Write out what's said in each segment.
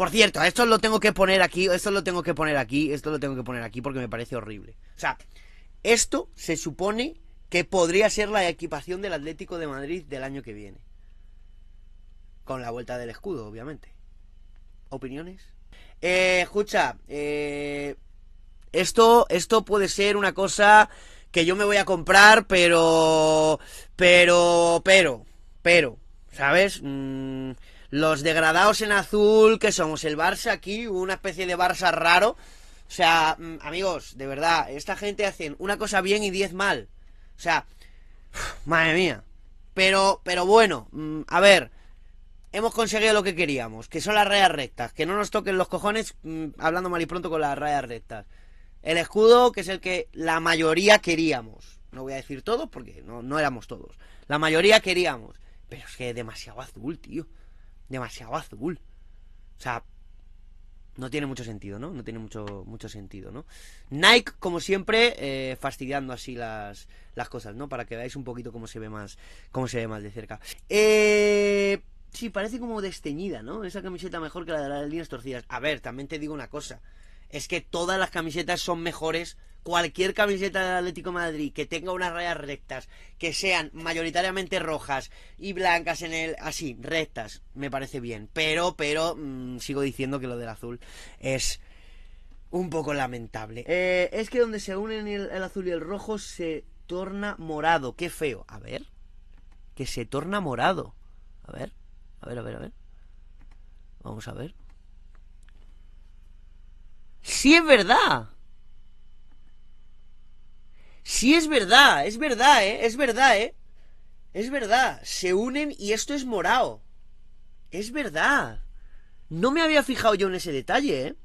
Por cierto, esto lo tengo que poner aquí, esto lo tengo que poner aquí, esto lo tengo que poner aquí porque me parece horrible. O sea, esto se supone que podría ser la equipación del Atlético de Madrid del año que viene. Con la vuelta del escudo, obviamente. ¿Opiniones? Eh, escucha, eh, esto, esto puede ser una cosa que yo me voy a comprar, pero, pero, pero, pero, ¿sabes? Mm, los degradados en azul, que somos el Barça aquí, una especie de Barça raro. O sea, mm, amigos, de verdad, esta gente hacen una cosa bien y diez mal. O sea, madre mía. Pero, pero bueno, mm, a ver, hemos conseguido lo que queríamos, que son las rayas rectas, que no nos toquen los cojones mm, hablando mal y pronto con las rayas rectas. El escudo, que es el que la mayoría queríamos. No voy a decir todos porque no, no éramos todos. La mayoría queríamos. Pero es que es demasiado azul, tío demasiado azul. O sea, no tiene mucho sentido, ¿no? No tiene mucho, mucho sentido, ¿no? Nike, como siempre, eh, fastidiando así las, las cosas, ¿no? Para que veáis un poquito cómo se ve más, cómo se ve más de cerca. Eh, sí, parece como desteñida, ¿no? Esa camiseta mejor que la de las líneas torcidas. A ver, también te digo una cosa es que todas las camisetas son mejores. Cualquier camiseta del Atlético Madrid que tenga unas rayas rectas, que sean mayoritariamente rojas y blancas en el. así, rectas, me parece bien. Pero, pero, mm, sigo diciendo que lo del azul es un poco lamentable. Eh, es que donde se unen el, el azul y el rojo se torna morado. Qué feo. A ver. Que se torna morado. A ver. A ver, a ver, a ver. Vamos a ver sí es verdad. Sí es verdad, es verdad, ¿eh? Es verdad, ¿eh? Es verdad, se unen y esto es morado. Es verdad. No me había fijado yo en ese detalle, ¿eh?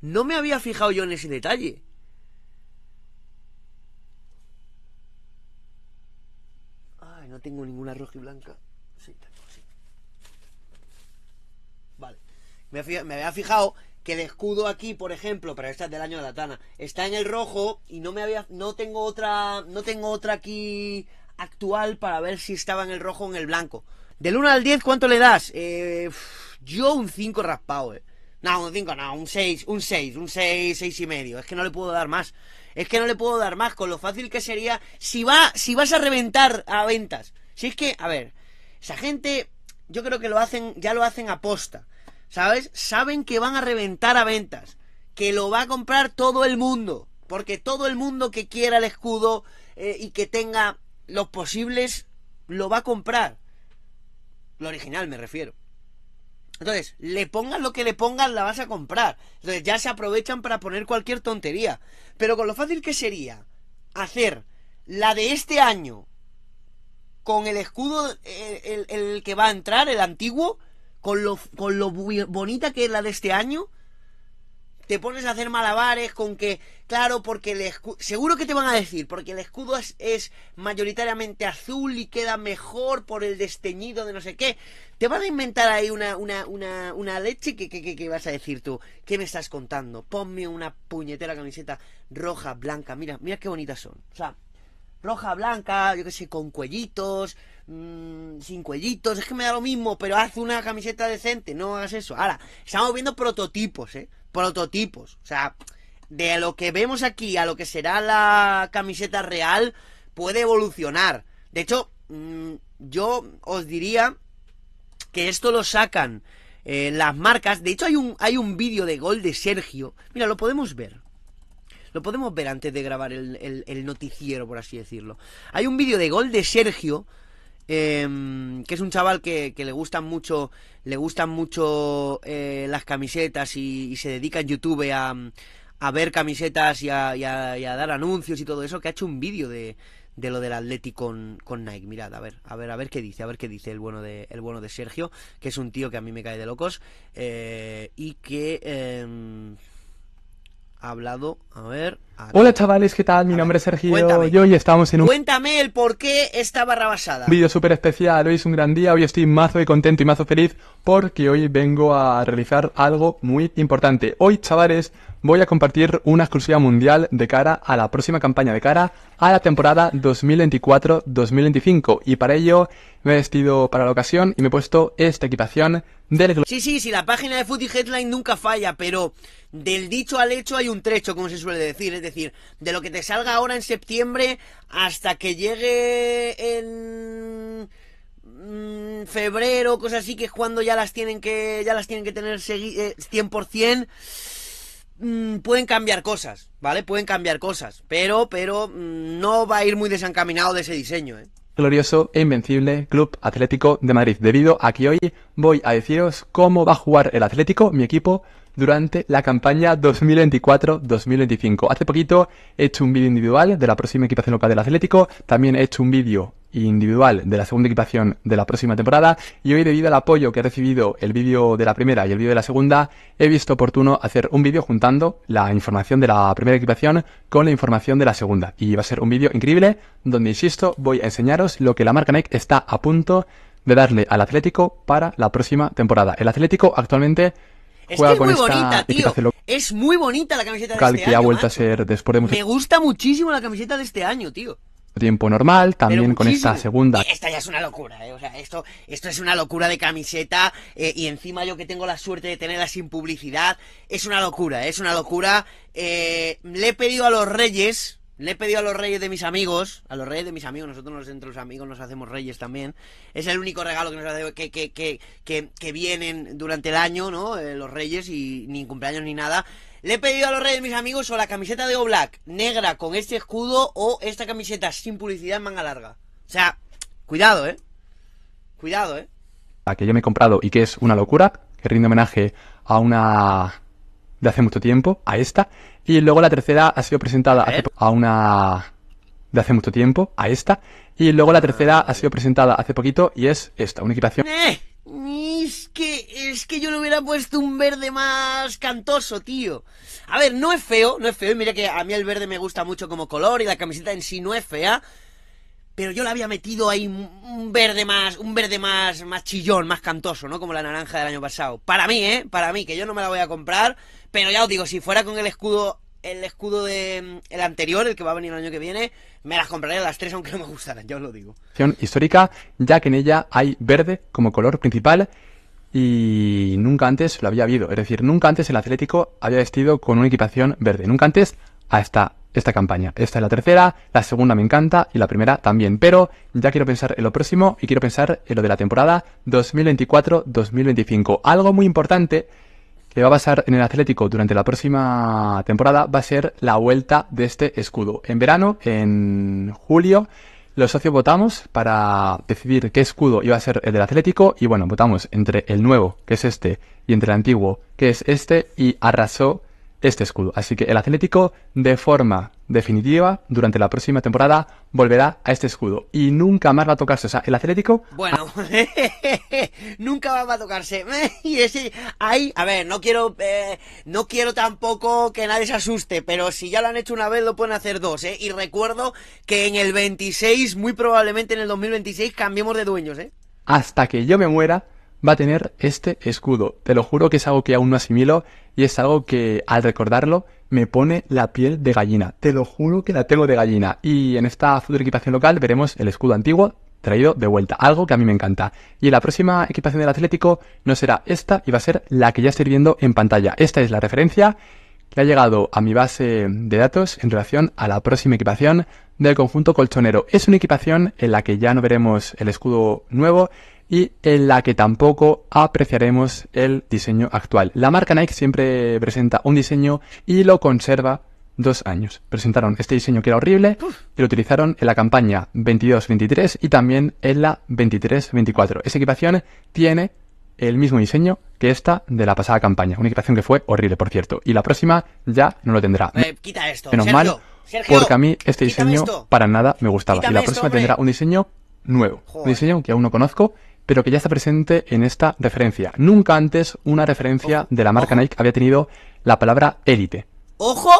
No me había fijado yo en ese detalle. Ay, no tengo ninguna roja y blanca. Sí, tengo, sí. Vale. Me, me había fijado que de escudo aquí, por ejemplo, para esta es del año de la Tana, está en el rojo y no me había, no tengo otra, no tengo otra aquí actual para ver si estaba en el rojo o en el blanco. Del 1 al 10, ¿cuánto le das? Eh, yo un 5 raspado, eh. No, un 5, no, un 6, un 6, un 6, 6 y medio. Es que no le puedo dar más. Es que no le puedo dar más con lo fácil que sería si va si vas a reventar a ventas. Si es que, a ver, esa gente yo creo que lo hacen ya lo hacen aposta. ¿sabes? Saben que van a reventar a ventas, que lo va a comprar todo el mundo, porque todo el mundo que quiera el escudo eh, y que tenga los posibles, lo va a comprar. Lo original me refiero. Entonces, le pongas lo que le pongas, la vas a comprar. Entonces ya se aprovechan para poner cualquier tontería. Pero con lo fácil que sería hacer la de este año con el escudo, eh, el que va a entrar, el antiguo, con lo, bonita que es la de este año, te pones a hacer malabares con que, claro, porque el escudo, seguro que te van a decir, porque el escudo es, mayoritariamente azul y queda mejor por el desteñido de no sé qué. Te van a inventar ahí una, una, una, una leche que, vas a decir tú, ¿qué me estás contando? Ponme una puñetera camiseta roja, blanca, mira, mira qué bonitas son. O sea, roja, blanca, yo que sé, con cuellitos, mm, sin cuellitos, es que me da lo mismo, pero haz una camiseta decente, no hagas eso. Ahora, estamos viendo prototipos, ¿eh? Prototipos. O sea, de lo que vemos aquí a lo que será la camiseta real, puede evolucionar. De hecho, mm, yo os diría que esto lo sacan eh, las marcas. De hecho, hay un, hay un vídeo de gol de Sergio. Mira, lo podemos ver. Lo podemos ver antes de grabar el, el, noticiero, por así decirlo. Hay un vídeo de gol de Sergio. Em, que es un chaval que, le gustan mucho, le gustan mucho eh, las camisetas y, se dedica en YouTube a, ver camisetas y a, a, dar anuncios y todo eso, que ha hecho un vídeo de, de, lo del Atleti con, con, Nike. Mirad, a ver, a ver, a ver qué dice, a ver qué dice el bueno de, el bueno de Sergio, que es un tío que a mí me cae de locos, eh, y que em, hablado, a ver, Ah, Hola chavales, ¿qué tal? Mi nombre es Sergio y hoy estamos en un... Cuéntame el por qué esta basada. Vídeo súper especial, hoy es un gran día, hoy estoy mazo de contento y mazo feliz porque hoy vengo a realizar algo muy importante. Hoy chavales voy a compartir una exclusiva mundial de cara a la próxima campaña, de cara a la temporada 2024-2025 y para ello me he vestido para la ocasión y me he puesto esta equipación del... Sí, sí, sí, la página de Footy Headline nunca falla, pero del dicho al hecho hay un trecho, como se suele decir, es decir decir, de lo que te salga ahora en septiembre hasta que llegue en mm, febrero, cosas así, que es cuando ya las tienen que, ya las tienen que tener 100%, eh, mm, pueden cambiar cosas, ¿vale? Pueden cambiar cosas, pero, pero mm, no va a ir muy desencaminado de ese diseño, ¿eh? glorioso e invencible Club Atlético de Madrid. Debido a que hoy voy a deciros cómo va a jugar el Atlético, mi equipo, durante la campaña 2024-2025. Hace poquito he hecho un vídeo individual de la próxima equipación local del Atlético, también he hecho un vídeo individual de la segunda equipación de la próxima temporada y hoy debido al apoyo que he recibido el vídeo de la primera y el vídeo de la segunda he visto oportuno hacer un vídeo juntando la información de la primera equipación con la información de la segunda y va a ser un vídeo increíble donde insisto voy a enseñaros lo que la marca Nike está a punto de darle al Atlético para la próxima temporada. El Atlético actualmente es muy bonita, tío. Es muy bonita la camiseta de este año, a ser después Me gusta muchísimo la camiseta de este año, tío. Tiempo normal, también con esta segunda. Eh, esta ya es una locura, ¿eh? O sea, esto, esto es una locura de camiseta eh, y encima yo que tengo la suerte de tenerla sin publicidad, es una locura, eh, es una locura. le he pedido a los reyes, le he pedido a los reyes de mis amigos, a los reyes de mis amigos, nosotros entre los amigos nos hacemos reyes también, es el único regalo que nos hace que, que, vienen durante el año, ¿no? Eh, los reyes y ni cumpleaños ni nada. Le he pedido a los reyes de mis amigos o la camiseta de Black, negra con este escudo o esta camiseta sin publicidad en manga larga. O sea, cuidado, ¿eh? Cuidado, ¿eh? La que yo me he comprado y que es una locura, que rinde homenaje a una de hace mucho tiempo, a esta, y luego la tercera ha sido presentada hace a una de hace mucho tiempo, a esta. Y luego la ah. tercera ha sido presentada hace poquito y es esta, una equipación. ¡Eh! es que, es que yo le hubiera puesto un verde más cantoso, tío. A ver, no es feo, no es feo. mira que a mí el verde me gusta mucho como color y la camiseta en sí no es fea pero yo la había metido ahí un verde más, un verde más, más chillón, más cantoso, ¿no? Como la naranja del año pasado. Para mí, ¿eh? Para mí, que yo no me la voy a comprar, pero ya os digo, si fuera con el escudo, el escudo de mm, el anterior, el que va a venir el año que viene, me las compraré las tres aunque no me gustaran, ya os lo digo. Histórica, ya que en ella hay verde como color principal y nunca antes lo había habido. Es decir, nunca antes el Atlético había vestido con una equipación verde. Nunca antes a esta, esta campaña. Esta es la tercera, la segunda me encanta y la primera también, pero ya quiero pensar en lo próximo y quiero pensar en lo de la temporada 2024-2025. Algo muy importante que va a pasar en el Atlético durante la próxima temporada va a ser la vuelta de este escudo. En verano, en julio, los socios votamos para decidir qué escudo iba a ser el del Atlético y bueno, votamos entre el nuevo, que es este, y entre el antiguo, que es este, y arrasó este escudo. Así que el Atlético, de forma definitiva, durante la próxima temporada, volverá a este escudo. Y nunca más va a tocarse. O sea, el Atlético. Bueno, nunca va a tocarse. y ese. Ahí, a ver, no quiero. Eh, no quiero tampoco que nadie se asuste, pero si ya lo han hecho una vez, lo pueden hacer dos, ¿eh? Y recuerdo que en el 26, muy probablemente en el 2026, cambiemos de dueños, ¿eh? Hasta que yo me muera va a tener este escudo. Te lo juro que es algo que aún no asimilo y es algo que al recordarlo me pone la piel de gallina. Te lo juro que la tengo de gallina. Y en esta futura equipación local veremos el escudo antiguo traído de vuelta, algo que a mí me encanta. Y la próxima equipación del Atlético no será esta y va a ser la que ya estoy viendo en pantalla. Esta es la referencia que ha llegado a mi base de datos en relación a la próxima equipación del conjunto colchonero. Es una equipación en la que ya no veremos el escudo nuevo, y en la que tampoco apreciaremos el diseño actual. La marca Nike siempre presenta un diseño y lo conserva dos años. Presentaron este diseño que era horrible y lo utilizaron en la campaña 22-23 y también en la 23-24. Esa equipación tiene el mismo diseño que esta de la pasada campaña. Una equipación que fue horrible, por cierto. Y la próxima ya no lo tendrá. Eh, quita esto. Menos mal, porque a mí este diseño para nada me gustaba. y la próxima tendrá un diseño nuevo. Un diseño que aún no conozco pero que ya está presente en esta referencia. Nunca antes una referencia de la marca Nike había tenido la palabra élite. ¡Ojo!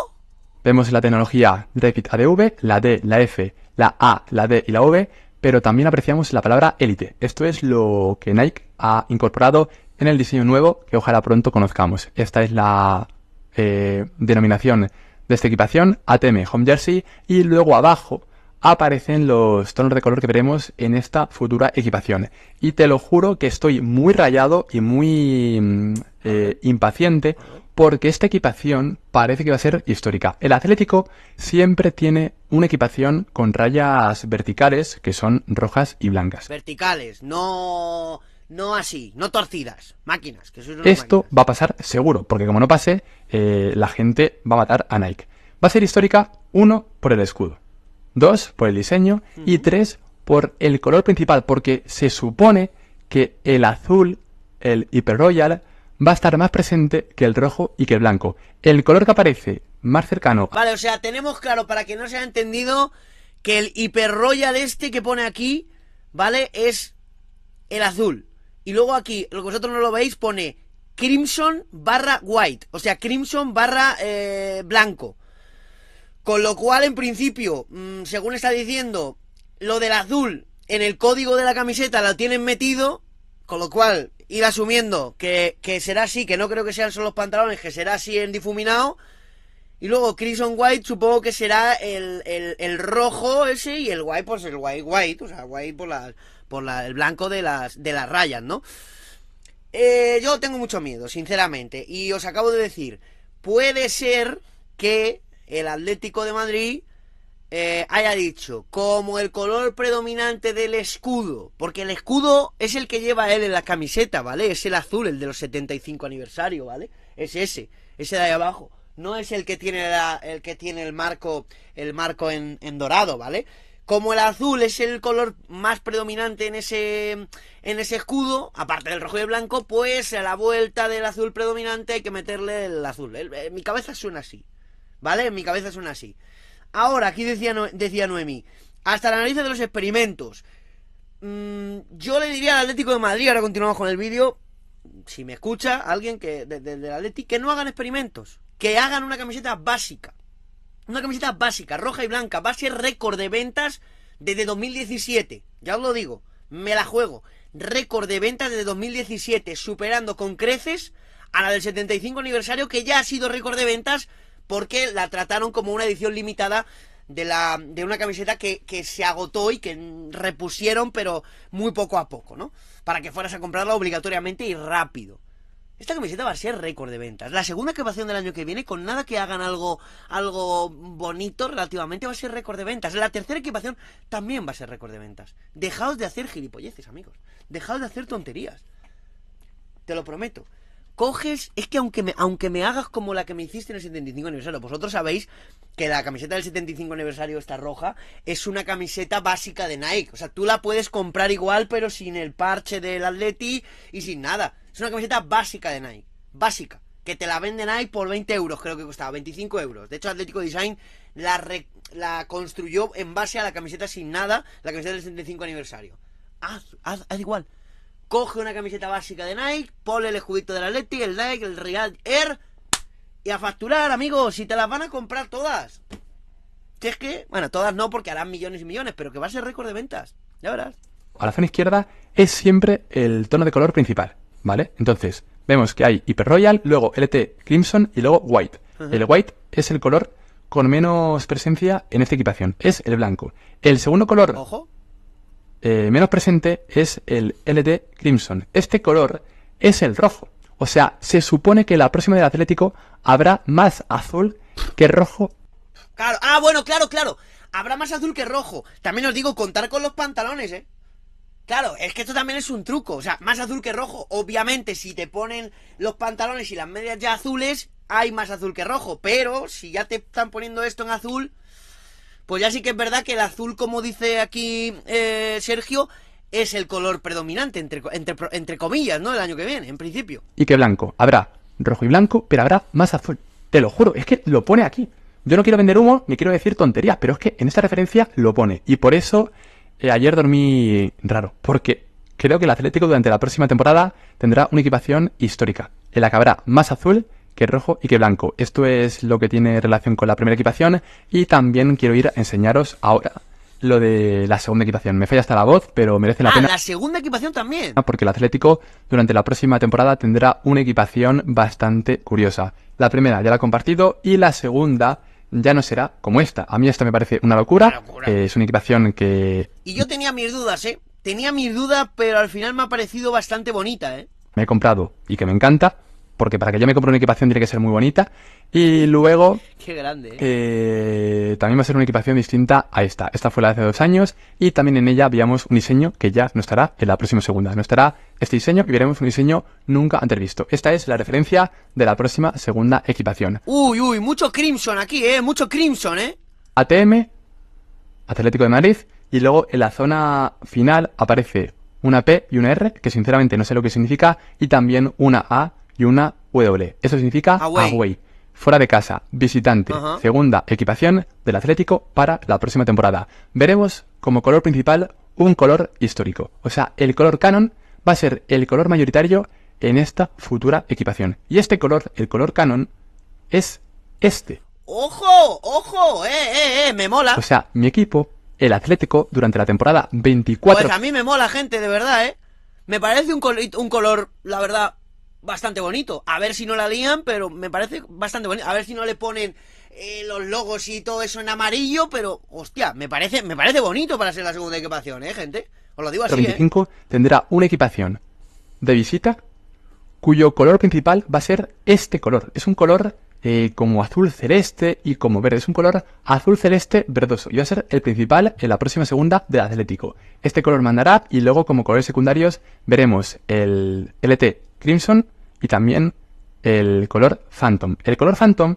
Vemos la tecnología Rapid ADV, la D, la F, la A, la D y la V, pero también apreciamos la palabra élite. Esto es lo que Nike ha incorporado en el diseño nuevo que ojalá pronto conozcamos. Esta es la eh, denominación de esta equipación, ATM Home Jersey, y luego abajo aparecen los tonos de color que veremos en esta futura equipación. Y te lo juro que estoy muy rayado y muy mm, eh, impaciente porque esta equipación parece que va a ser histórica. El Atlético siempre tiene una equipación con rayas verticales que son rojas y blancas. Verticales, no... No así, no torcidas, máquinas. Que Esto va a pasar seguro, porque como no pase, eh, la gente va a matar a Nike. Va a ser histórica, uno, por el escudo dos por el diseño y tres por el color principal, porque se supone que el azul, el Hiper Royal, va a estar más presente que el rojo y que el blanco. El color que aparece más cercano. Vale, o sea, tenemos claro, para que no se haya entendido, que el Hyper Royal este que pone aquí, ¿vale? Es el azul. Y luego aquí, lo que vosotros no lo veis, pone Crimson barra White. O sea, Crimson barra eh, blanco. Con lo cual, en principio, mm, según está diciendo, lo del azul en el código de la camiseta La tienen metido, con lo cual ir asumiendo que, será así, que no creo que sean solo los pantalones, que será así en difuminado. Y luego Crimson White supongo que será el, el, rojo ese y el white pues el white white, o sea, white por, la, por el blanco de las, de las rayas, ¿no? Eh, yo tengo mucho miedo, sinceramente. Y os acabo de decir, puede ser que el Atlético de Madrid eh, haya dicho, como el color predominante del escudo, porque el escudo es el que lleva él en la camiseta, ¿vale? Es el azul, el de los 75 aniversario, ¿vale? Es ese, ese de ahí abajo. No es el que tiene el que tiene el marco, el marco en, dorado, ¿vale? como el azul es el color más predominante en ese, en ese escudo, aparte del rojo y el blanco, pues a la vuelta del azul predominante hay que meterle el azul. Eh, mi cabeza suena así. ¿Vale? En mi cabeza suena así. Ahora, aquí decía, no decía Noemi, hasta el análisis de los experimentos. Mm, yo le diría al Atlético de Madrid, ahora continuamos con el vídeo, si me escucha alguien que desde del Atlético, que no hagan experimentos, que hagan una camiseta básica. Una camiseta básica, roja y blanca, va a ser récord de ventas desde 2017. Ya os lo digo, me la juego. Récord de ventas desde 2017, superando con creces a la del 75 aniversario, que ya ha sido récord de ventas porque la trataron como una edición limitada de, la, de una camiseta que, se agotó y que repusieron, pero muy poco a poco, ¿no? Para que fueras a comprarla obligatoriamente y rápido. Esta camiseta va a ser récord de ventas. La segunda equipación del año que viene, con nada que hagan algo, algo bonito relativamente, va a ser récord de ventas. La tercera equipación también va a ser récord de ventas. Dejaos de hacer gilipolleces, amigos. Dejaos de hacer tonterías. Te lo prometo coges, es que aunque me, aunque me hagas como la que me hiciste en el 75 aniversario, vosotros sabéis que la camiseta del 75 aniversario, esta roja, es una camiseta básica de Nike. O sea, tú la puedes comprar igual, pero sin el parche del Atleti y sin nada. Es una camiseta básica de Nike. Básica. Que te la venden Nike por 20 euros, creo que costaba, 25 euros. De hecho, Atlético Design la, la construyó en base a la camiseta sin nada, la camiseta del 75 aniversario. haz, haz igual coge una camiseta básica de Nike, ponle el escudito del Athletic, el Nike, el Real Air y a facturar, amigos, si te las van a comprar todas. Si es que, bueno, todas no porque harán millones y millones, pero que va a ser récord de ventas, ya verás. A la zona izquierda es siempre el tono de color principal, ¿vale? Entonces, vemos que hay Hyper Royal, luego LT Crimson y luego White. El White es el color con menos presencia en esta equipación, es el blanco. El segundo color... Ojo eh, menos presente es el LD Crimson. Este color es el rojo. O sea, se supone que la próxima del Atlético habrá más azul que rojo. Claro, ah, bueno, claro, claro. Habrá más azul que rojo. También os digo, contar con los pantalones, ¿eh? Claro, es que esto también es un truco. O sea, más azul que rojo. Obviamente, si te ponen los pantalones y las medias ya azules, hay más azul que rojo. Pero si ya te están poniendo esto en azul, pues ya sí que es verdad que el azul, como dice aquí eh, Sergio, es el color predominante, entre, entre, comillas, ¿no? El año que viene, en principio. Y que blanco. Habrá rojo y blanco, pero habrá más azul. Te lo juro, es que lo pone aquí. Yo no quiero vender humo ni quiero decir tonterías, pero es que en esta referencia lo pone. Y por eso eh, ayer dormí raro, porque creo que el Atlético durante la próxima temporada tendrá una equipación histórica, en la que habrá más azul que rojo y que blanco. Esto es lo que tiene relación con la primera equipación y también quiero ir a enseñaros ahora lo de la segunda equipación. Me falla hasta la voz, pero merece la ah, pena. la segunda equipación también! Ah, porque el Atlético durante la próxima temporada tendrá una equipación bastante curiosa. La primera ya la he compartido y la segunda ya no será como esta. A mí esta me parece una locura. es una equipación que... Y yo tenía mis dudas, ¿eh? Tenía mis dudas, pero al final me ha parecido bastante bonita, ¿eh? Me he comprado y que me encanta porque para que yo me compre una equipación tiene que ser muy bonita. Y luego... Qué grande. ¿eh? Eh, también va a ser una equipación distinta a esta. Esta fue la de hace dos años y también en ella habíamos un diseño que ya no estará en la próxima segunda. No estará este diseño y veremos un diseño nunca antes visto. Esta es la referencia de la próxima segunda equipación. Uy, uy, mucho Crimson aquí, ¿eh? Mucho Crimson, ¿eh? ATM, Atlético de Madrid, y luego en la zona final aparece una P y una R, que sinceramente no sé lo que significa, y también una A y una W. Eso significa away. fuera de casa, visitante, segunda equipación del Atlético para la próxima temporada. Veremos como color principal un color histórico. O sea, el color canon va a ser el color mayoritario en esta futura equipación. Y este color, el color canon, es este. ¡Ojo! ¡Ojo! ¡Eh, eh, eh! ¡Me mola! O sea, mi equipo, el Atlético, durante la temporada 24... Pues a mí me mola, gente, de verdad, ¿eh? Me parece un, un color, la verdad, bastante bonito. A ver si no la lían, pero me parece bastante bonito. A ver si no le ponen eh, los logos y todo eso en amarillo, pero hostia, me parece, me parece bonito para ser la segunda equipación, ¿eh, gente? Os lo digo así. 35 ¿eh? tendrá una equipación de visita cuyo color principal va a ser este color. Es un color eh, como azul celeste y como verde. Es un color azul celeste verdoso y va a ser el principal en la próxima segunda del Atlético. Este color mandará y luego como colores secundarios veremos el LT Crimson y también el color Phantom. El color Phantom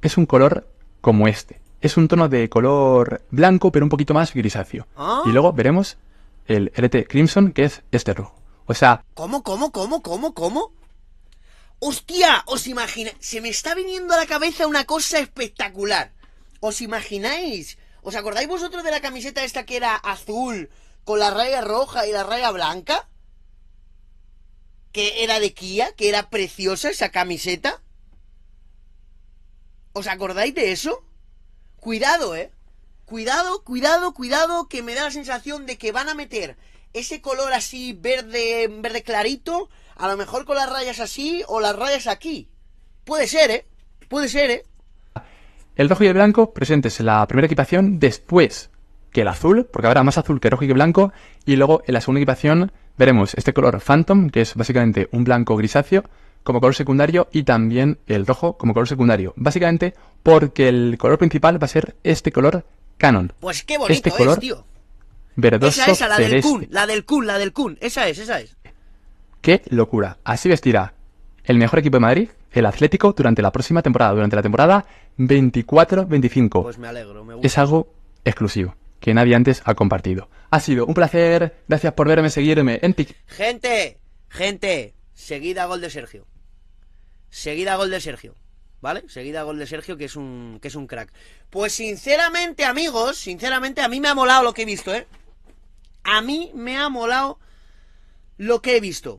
es un color como este. Es un tono de color blanco, pero un poquito más grisáceo. Ah. Y luego veremos el LT Crimson, que es este rojo. O sea... ¿Cómo, cómo, cómo, cómo, cómo? ¡Hostia! ¿Os imagina Se me está viniendo a la cabeza una cosa espectacular. ¿Os imagináis? ¿Os acordáis vosotros de la camiseta esta que era azul, con la raya roja y la raya blanca? que era de Kia, que era preciosa esa camiseta. ¿Os acordáis de eso? Cuidado, ¿eh? Cuidado, cuidado, cuidado, que me da la sensación de que van a meter ese color así verde, verde clarito, a lo mejor con las rayas así o las rayas aquí. Puede ser, ¿eh? Puede ser, ¿eh? El rojo y el blanco presentes en la primera equipación después que el azul, porque habrá más azul que rojo y blanco, y luego en la segunda equipación Veremos este color Phantom, que es básicamente un blanco grisáceo, como color secundario y también el rojo como color secundario. Básicamente porque el color principal va a ser este color Canon. Pues qué bonito este color es, tío. Verdoso esa, es la del Kun, la del Kun, la del Kun. Esa es, esa es. Qué locura. Así vestirá el mejor equipo de Madrid, el Atlético, durante la próxima temporada, durante la temporada 24-25. Pues es algo exclusivo que nadie antes ha compartido. Ha sido un placer, gracias por verme, seguirme en TikTok. Gente, gente, seguida gol de Sergio. Seguida gol de Sergio. ¿Vale? Seguida gol de Sergio, que es un, que es un crack. Pues sinceramente, amigos, sinceramente, a mí me ha molado lo que he visto, ¿eh? A mí me ha molado lo que he visto.